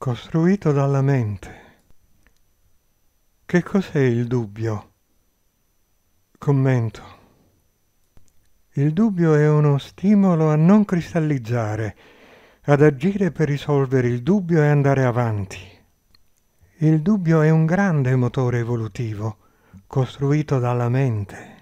costruito dalla mente. Che cos'è il dubbio? Commento. Il dubbio è uno stimolo a non cristallizzare, ad agire per risolvere il dubbio e andare avanti. Il dubbio è un grande motore evolutivo, costruito dalla mente.